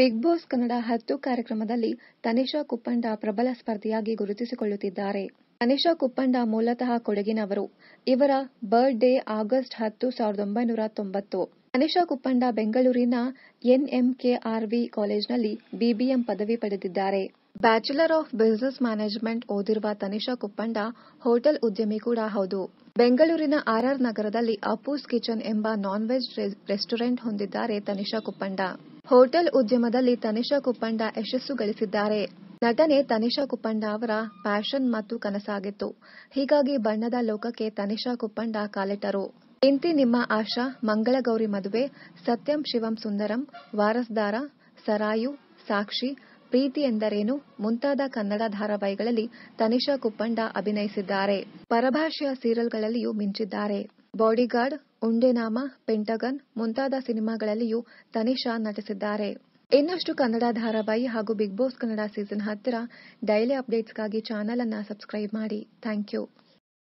big Boss Kannada ಹತ್ತು ಕಾರ್ಯಕ್ರಮದಲ್ಲಿ ತನಿಷಾ ಕುಪ್ಪಂಡ ಪ್ರಬಲ ಸ್ಪರ್ಧಿಯಾಗಿ ಗುರುತಿಸಿಕೊಳ್ಳುತ್ತಿದ್ದಾರೆ ತನಿಷಾ ಕುಪ್ಪಂಡ ಮೂಲತಃ ಕೊಡಗಿನವರು ಇವರ ಬರ್ತ್ ಡೇ ಆಗಸ್ಟ್ ಹತ್ತು ಸಾವಿರದ ಒಂಬೈನೂರ ತೊಂಬತ್ತು ತನಿಷಾ ಕುಪ್ಪಂಡ ಬೆಂಗಳೂರಿನ ಎನ್ಎಂಕೆಆರ್ವಿ ಕಾಲೇಜ್ನಲ್ಲಿ ಬಿಬಿಎಂ ಪದವಿ ಪಡೆದಿದ್ದಾರೆ ಬ್ಯಾಚುಲರ್ ಆಫ್ ಬಿಸಿನೆಸ್ ಮ್ಯಾನೇಜ್ಮೆಂಟ್ ಓದಿರುವ ತನಿಷಾ ಕುಪ್ಪಂಡ ಹೋಟೆಲ್ ಉದ್ಯಮಿ ಕೂಡ ಹೌದು ಬೆಂಗಳೂರಿನ ಆರ್ಆರ್ ನಗರದಲ್ಲಿ ಅಪೂಸ್ ಕಿಚನ್ ಎಂಬ ನಾನ್ ವೆಜ್ ರೆಸ್ಟೋರೆಂಟ್ ಹೊಂದಿದ್ದಾರೆ ತನಿಷಾ ಕುಪ್ಪಂಡ ಹೋಟೆಲ್ ಉದ್ಯಮದಲ್ಲಿ ತನಿಷಾ ಕುಪ್ಪಂಡ ಯಶಸ್ಸು ಗಳಿಸಿದ್ದಾರೆ ನಟನೆ ತನಿಷಾ ಕುಪ್ಪಂಡ ಅವರ ಪ್ಯಾಷನ್ ಮತ್ತು ಕನಸಾಗಿತ್ತು ಹೀಗಾಗಿ ಬಣ್ಣದ ಲೋಕಕ್ಕೆ ತನಿಷಾ ಕುಪ್ಪಂಡ ಕಾಲಿಟ್ಟರು ಇಂತಿ ನಿಮ್ಮ ಆಶಾ ಮಂಗಳಗೌರಿ ಮದುವೆ ಸತ್ಯಂ ಶಿವಂ ಸುಂದರಂ ವಾರಸ್ದಾರ ಸರಾಯು ಸಾಕ್ಷಿ ಪ್ರೀತಿ ಎಂದರೇನು ಮುಂತಾದ ಕನ್ನಡ ಧಾರಾವಾಹಿಗಳಲ್ಲಿ ತನಿಷಾ ಕುಪ್ಪಂಡ ಅಭಿನಯಿಸಿದ್ದಾರೆ ಪರಭಾಷೆಯ ಸೀರಿಯಲ್ಗಳಲ್ಲಿಯೂ ಮಿಂಚಿದ್ದಾರೆ ಬಾಡಿಗಾರ್ಡ್ ಉಂಡೆನಾಮ ಪೆಂಟಗನ್ ಮುಂತಾದ ಸಿನಿಮಾಗಳಲ್ಲಿಯೂ ತನಿಷಾ ನಟಿಸಿದ್ದಾರೆ ಇನ್ನಷ್ಟು ಕನ್ನಡ ಧಾರಾವಾಹಿ ಹಾಗೂ ಬಿಗ್ ಬಾಸ್ ಕನ್ನಡ ಸೀಸನ್ ಹತ್ತಿರ ಡೈಲಿ ಅಪ್ಡೇಟ್ಸ್ಗಾಗಿ ಚಾನೆಲ್ ಅನ್ನು ಸಬ್ಸ್ಕ್ರೈಬ್ ಮಾಡಿ ಥ್ಯಾಂಕ್ ಯು